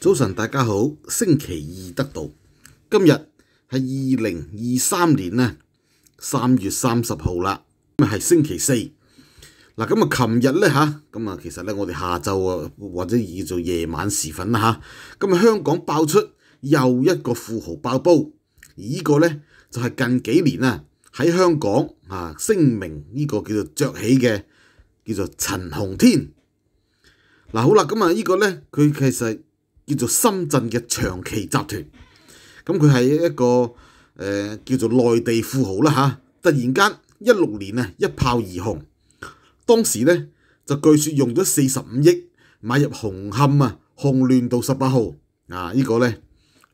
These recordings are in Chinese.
早晨，大家好。星期二得到今日係二零二三年呢三月三十號啦，係星期四嗱。咁啊，琴日咧吓，咁啊，其實咧，我哋下晝啊或者叫做夜晚時分啦吓，咁啊，香港爆出又一個富豪爆煲，而呢個咧就係近幾年啊喺香港啊聲名呢個叫做着起嘅叫做陳洪天嗱。好啦，咁啊，呢個咧佢其實～叫做深圳嘅長期集團，咁佢係一個誒叫做內地富豪啦嚇。突然間一六年啊，一炮而紅。當時咧就據說用咗四十五億買入紅磡啊紅聯道十八號啊呢個咧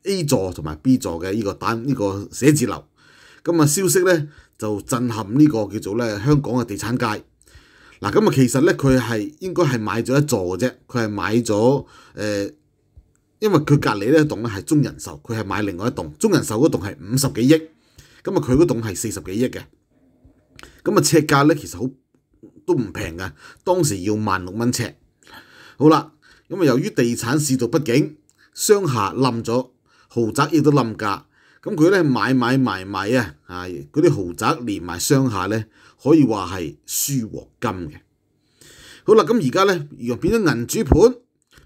A 座同埋 B 座嘅呢個單呢個寫字樓。咁啊消息咧就震撼呢個叫做咧香港嘅地產界嗱。咁啊其實咧佢係應該係買咗一座嘅啫，佢係買咗誒。因為佢隔離一棟咧係中人壽，佢係買另外一棟，中人壽嗰棟係五十幾億，咁啊佢嗰棟係四十幾億嘅，咁啊尺價咧其實好都唔平嘅，當時要萬六蚊尺。好啦，咁啊由於地產市道不景，商廈冧咗，豪宅亦都冧價，咁佢咧買買賣賣啊啊嗰啲豪宅連埋商廈咧，可以話係輸合金嘅。好啦，咁而家咧又變咗銀主盤。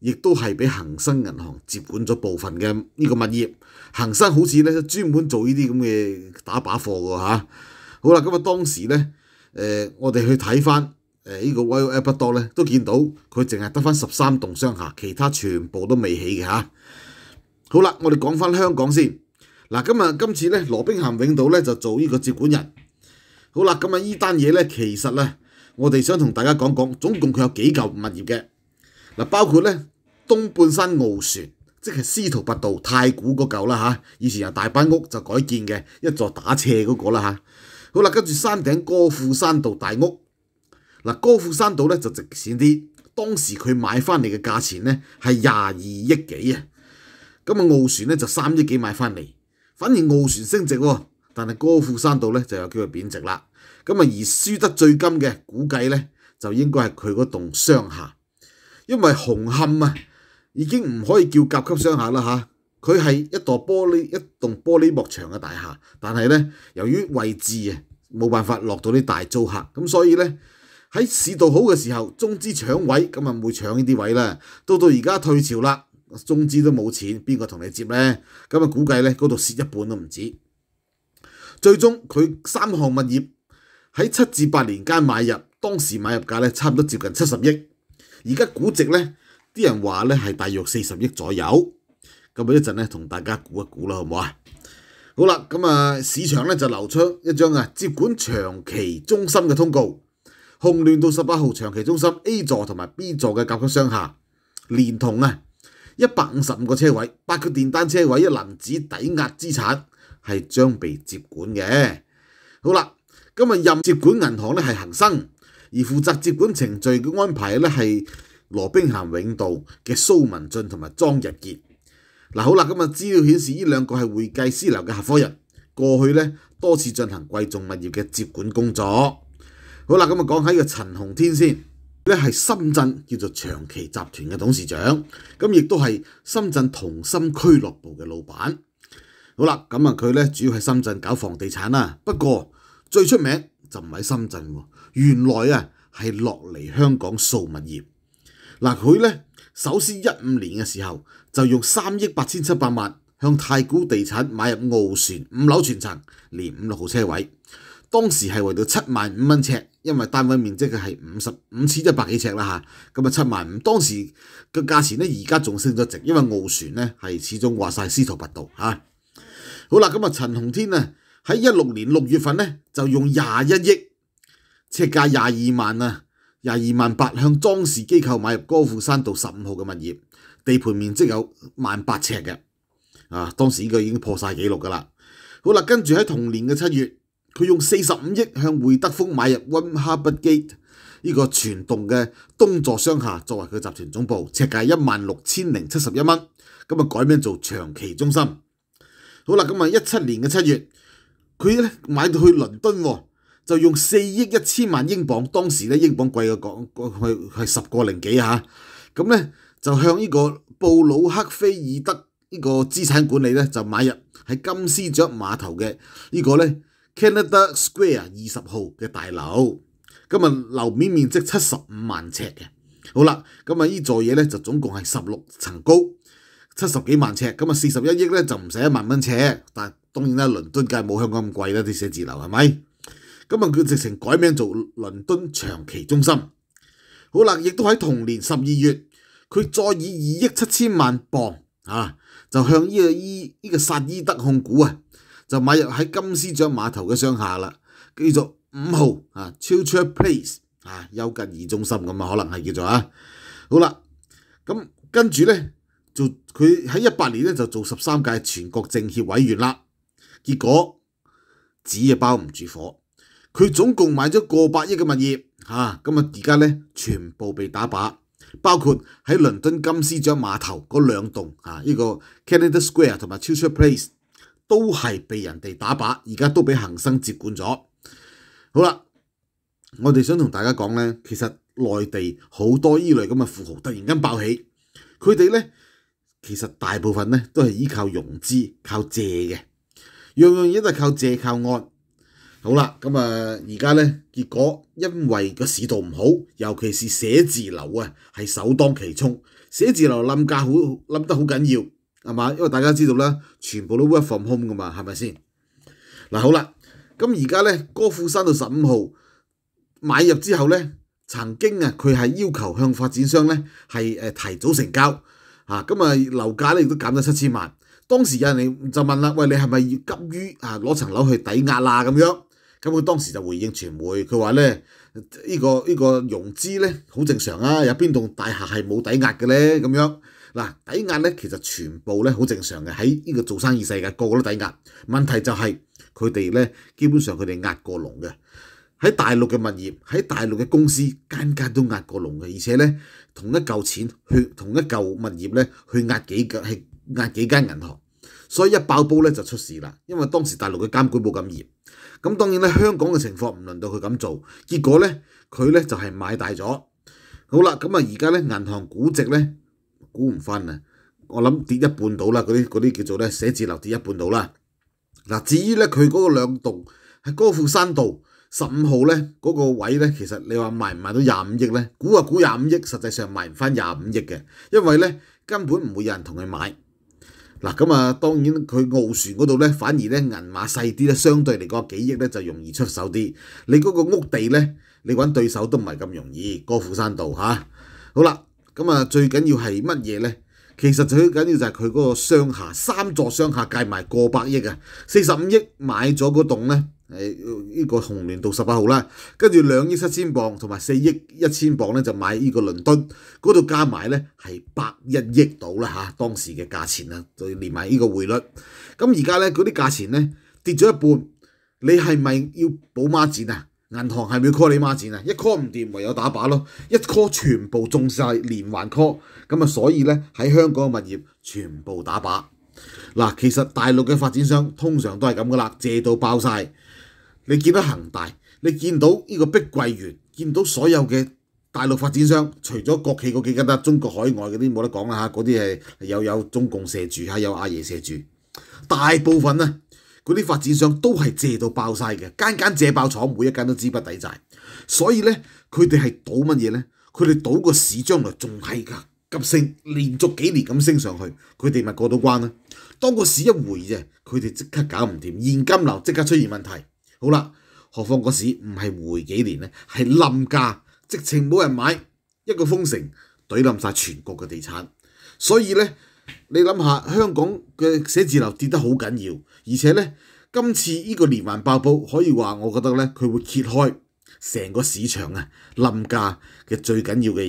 亦都係俾恒生銀行接管咗部分嘅呢個物業，恒生好似咧專門做呢啲咁嘅打把貨嘅喎嚇。好啦，咁啊當時咧，誒我哋去睇翻誒呢個 w i l App 多咧，都見到佢淨係得翻十三棟商廈，其他全部都未起嘅嚇。好啦，我哋講翻香港先。嗱，今日今次咧，羅冰咸永道咧就做呢個接管人。好啦，今日依單嘢咧，其實咧，我哋想同大家講講總共佢有幾嚿物業嘅。嗱，包括咧東半山傲船，即係司徒拔道太古嗰嚿啦嚇，以前由大班屋就改建嘅一座打斜嗰個啦嚇。好啦，跟住山頂歌富山道大屋，嗱歌富山道咧就值錢啲，當時佢買翻嚟嘅價錢咧係廿二億幾啊，咁啊傲船咧就三億幾買翻嚟，反而傲船升值，但係歌富山道咧就有機會貶值啦。咁啊而輸得最金嘅估計咧就應該係佢嗰棟商下。因為紅磡啊，已經唔可以叫甲級商廈啦嚇，佢係一座玻璃、一棟玻璃幕牆嘅大廈，但係咧由於位置啊，冇辦法落到啲大租客，咁所以咧喺市道好嘅時候，中資搶位，咁啊會搶呢啲位啦。到到而家退潮啦，中資都冇錢，邊個同你接咧？咁啊估計咧，嗰度蝕一半都唔止。最終佢三項物業喺七至八年間買入，當時買入價咧差唔多接近七十億。而家估值咧，啲人話咧係大約四十億左右，咁我一陣咧同大家估一估啦，好唔好啊？好啦，咁啊市場咧就流出一張啊接管長期中心嘅通告，控亂到十八號長期中心 A 座同埋 B 座嘅甲級商下，連同啊一百五十五個車位、八個電單車位、一籃子抵押資產係將被接管嘅。好啦，今日任接管銀行咧係恒生。而負責接管程序嘅安排咧，係羅冰涵、永道嘅蘇文俊同埋莊日傑。嗱，好啦，咁啊，資料顯示呢兩個係會計師樓嘅合夥人，過去咧多次進行貴重物業嘅接管工作。好啦，咁啊，講喺個陳洪天先，咧係深圳叫做長期集團嘅董事長，咁亦都係深圳同心俱樂部嘅老闆。好啦，咁啊，佢咧主要喺深圳搞房地產啦，不過最出名就唔喺深圳喎。原來啊，係落嚟香港掃物業。嗱佢咧，首先一五年嘅時候就用三億八千七百萬向太古地產買入澳船五樓全層連五六號車位。當時係為到七萬五蚊尺，因為單位面積嘅係五十五千一百幾尺啦嚇。咁啊七萬五，當時嘅價錢咧，而家仲升咗值，因為澳船咧係始終話曬司徒拔道嚇。好啦，咁啊陳洪天啊喺一六年六月份咧就用廿一億。尺价廿二万啊，廿二万八向装氏机构买入高富山道十五号嘅物业，地盘面积有万八尺嘅，啊，当时呢个已经破晒纪录噶啦。好啦，跟住喺同年嘅七月，佢用四十五亿向汇德丰买入温哈毕基呢个全栋嘅东座商厦，作为佢集团总部，尺价一万六千零七十一蚊，咁啊改名做长期中心。好啦，咁啊一七年嘅七月，佢咧买到去伦敦。就用四億一千萬英磅，當時咧英磅貴嘅講，係係十個零幾嚇。咁咧就向呢個布魯克菲爾德呢個資產管理咧就買入喺金絲雀碼頭嘅呢個咧 Canada Square 二十號嘅大樓。咁啊樓面面積七十五萬尺嘅，好啦，咁啊呢座嘢咧就總共係十六層高，七十幾萬尺。咁啊四十一億咧就唔使一萬蚊尺，但當然啦，倫敦梗係冇香港咁貴啦啲寫字樓係咪？今日佢直情改名做倫敦長期中心，好啦，亦都喺同年十二月，佢再以二億七千萬磅啊，就向呢個伊呢个薩伊德控股啊，就買入喺金絲雀碼頭嘅商厦啦，叫做五號啊，Church Place 啊，休近二中心咁啊，可能係叫做啊，好啦，咁跟住咧做佢喺一八年咧就做十三屆全國政協委員啦，結果紙啊包唔住火。佢總共買咗过百億嘅物業，吓，咁啊！而家咧全部被打靶，包括喺倫敦金司將碼頭嗰兩棟，呢個 Canada Square 同埋 t h u f a l g a r Place 都係被人哋打靶，而家都俾恒生接管咗。好啦，我哋想同大家講咧，其實內地好多依類咁嘅富豪突然間爆起，佢哋咧其實大部分咧都係依靠融資、靠借嘅，樣樣嘢都係靠借、靠按。好啦，咁啊，而家咧，結果因為個市道唔好，尤其是寫字樓啊，係首當其衝。寫字樓冧價好冧得好緊要，係嘛？因為大家知道啦，全部都 w o r k f r o m Home 噶嘛，係咪先？嗱，好啦，咁而家咧，哥富山到十五號買入之後咧，曾經啊，佢係要求向發展商咧係提早成交嚇，咁啊樓價咧亦都減咗七千萬。當時有人就問啦：，喂，你係咪要急於啊攞層樓去抵押啦？咁樣？咁佢當時就回應傳媒，佢話咧呢個呢個融資咧好正常啊，有邊棟大廈係冇抵押嘅咧咁樣嗱，抵押咧其實全部咧好正常嘅，喺呢個做生意世界個個都抵押。問題就係佢哋咧基本上佢哋壓過龍嘅，喺大陸嘅物業，喺大陸嘅公司間間都壓過龍嘅，而且咧同一嚿錢去同一嚿物業咧去壓幾間係壓幾間銀行，所以一爆煲咧就出事啦，因為當時大陸嘅監管冇咁嚴。咁當然咧，香港嘅情況唔輪到佢咁做，結果咧佢咧就係買大咗。好啦，咁啊而家咧銀行估值咧估唔翻啊！我諗跌一半到啦，嗰啲嗰啲叫做咧寫字樓跌一半到啦。嗱，至於咧佢嗰個兩棟喺高富山道十五號咧嗰個位咧，其實你話賣唔賣到廿五億咧？估啊估廿五億，實際上賣唔翻廿五億嘅，因為咧根本唔會有人同佢買。嗱咁啊，當然佢澳船嗰度咧，反而咧銀碼細啲咧，相對嚟講幾億咧就容易出手啲。你嗰個屋地咧，你揾對手都唔係咁容易。歌富山道嚇，好啦，咁啊最緊要係乜嘢咧？其實最緊要就係佢嗰個商廈，三座商廈計埋過百億啊，四十五億買咗嗰棟咧。誒呢個紅聯到十八號啦，跟住兩億七千磅同埋四億一千磅咧就買呢個倫敦，嗰度加埋咧係百一億到啦嚇，當時嘅價錢啦，要連埋呢個匯率。咁而家咧嗰啲價錢咧跌咗一半，你係咪要保孖展啊？銀行係咪要 call 你孖展啊？一 call 唔掂唯有打靶咯，一 call 全部中曬連環 call。咁啊，所以咧喺香港嘅物業全部打靶。嗱，其實大陸嘅發展商通常都係咁噶啦，借到爆曬。你見到恒大，你見到呢個碧桂園，見到所有嘅大陸發展商，除咗國企嗰幾間啦，中國海外嗰啲冇得講啦嚇，嗰啲係有有中共社住嚇，有阿爺社住，大部分啊嗰啲發展商都係借到爆曬嘅，間間借爆廠，每一間都資不抵債，所以咧佢哋係賭乜嘢咧？佢哋賭個市將來仲係㗎，急升連續幾年咁升上去，佢哋咪過到關啦。當個市一回啫，佢哋即刻搞唔掂，現金流即刻出現問題。好啦，何況個市唔係每幾年咧，係冧價，直情冇人買，一個封城，懟冧曬全國嘅地產。所以咧，你諗下香港嘅寫字樓跌得好緊要，而且咧，今次呢個連環爆煲，可以話我覺得咧，佢會揭開成個市場啊冧價嘅最緊要嘅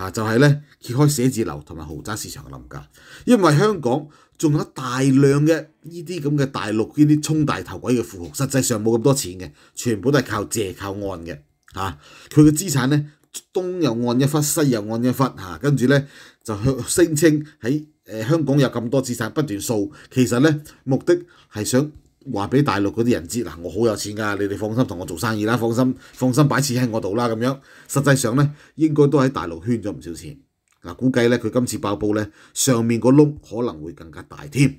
嘢就係咧揭開寫字樓同埋豪宅市場嘅冧價，因為香港。仲有大量嘅呢啲咁嘅大陸呢啲充大頭鬼嘅富豪，實際上冇咁多錢嘅，全部都係靠借靠案嘅，嚇佢嘅資產咧，東又按一忽，西又按一忽，嚇跟住咧就聲稱喺誒香港有咁多資產不斷掃，其實咧目的係想話俾大陸嗰啲人知，嗱我好有錢㗎，你哋放心同我做生意啦，放心放心擺錢喺我度啦咁樣，實際上呢，應該都喺大陸圈咗唔少錢。嗱，估計咧佢今次爆煲咧，上面個窿可能會更加大添。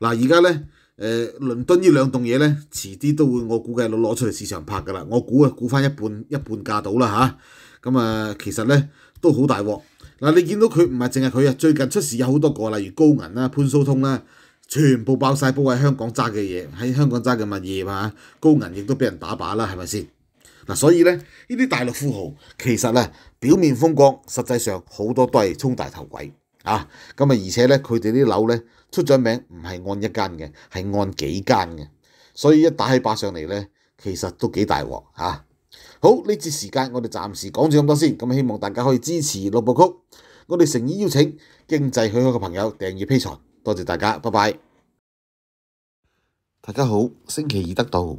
嗱，而家咧，誒，倫敦呢兩棟嘢咧，遲啲都會我估計攞攞出嚟市場拍㗎啦。我估啊，估翻一半一半價到啦嚇。咁啊，其實咧都好大鑊。嗱，你見到佢唔係淨係佢啊，最近出事有好多個，例如高銀啦、潘蘇通啦，全部爆曬煲喺香港揸嘅嘢，喺香港揸嘅物業嘛。高銀亦都俾人打靶啦，係咪先？嗱，所以咧，呢啲大陸富豪其實咧表面風光，實際上好多都係充大頭鬼啊！咁啊，而且咧，佢哋啲樓咧出咗名，唔係按一間嘅，係按幾間嘅。所以一打起把上嚟咧，其實都幾大鑊嚇。好呢節時間，我哋暫時講住咁多先。咁希望大家可以支持六部曲，我哋誠意邀請經濟許可嘅朋友訂閱披財。多謝大家，拜拜。大家好，星期二得到。